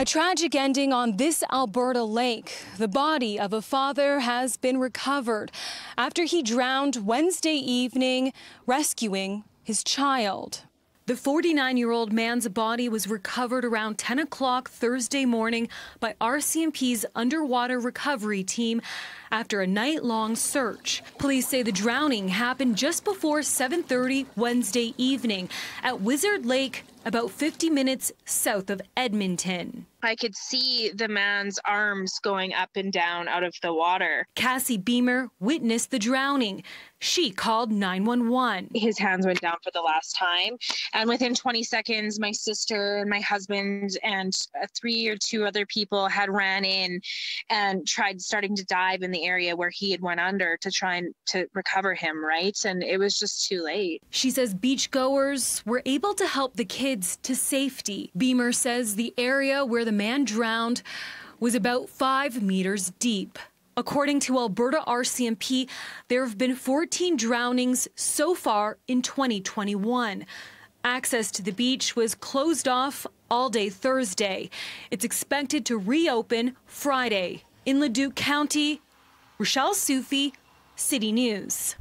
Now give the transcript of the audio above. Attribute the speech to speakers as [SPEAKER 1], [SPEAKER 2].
[SPEAKER 1] A tragic ending on this Alberta lake. The body of a father has been recovered after he drowned Wednesday evening, rescuing his child. The 49-year-old man's body was recovered around 10 o'clock Thursday morning by RCMP's underwater recovery team after a night-long search. Police say the drowning happened just before 7.30 Wednesday evening at Wizard Lake about 50 minutes south of Edmonton.
[SPEAKER 2] I could see the man's arms going up and down out of the water. Cassie Beamer witnessed the drowning. She called 911. His hands went down for the last time. And within 20 seconds, my sister and my husband and uh, three or two other people had ran in and tried starting to dive in the area where he had went under to try and to recover him, right? And it was just too late.
[SPEAKER 1] She says beachgoers were able to help the kids kids to safety. Beamer says the area where the man drowned was about five meters deep. According to Alberta RCMP, there have been 14 drownings so far in 2021. Access to the beach was closed off all day Thursday. It's expected to reopen Friday. In Leduc County, Rochelle Sufi, City News.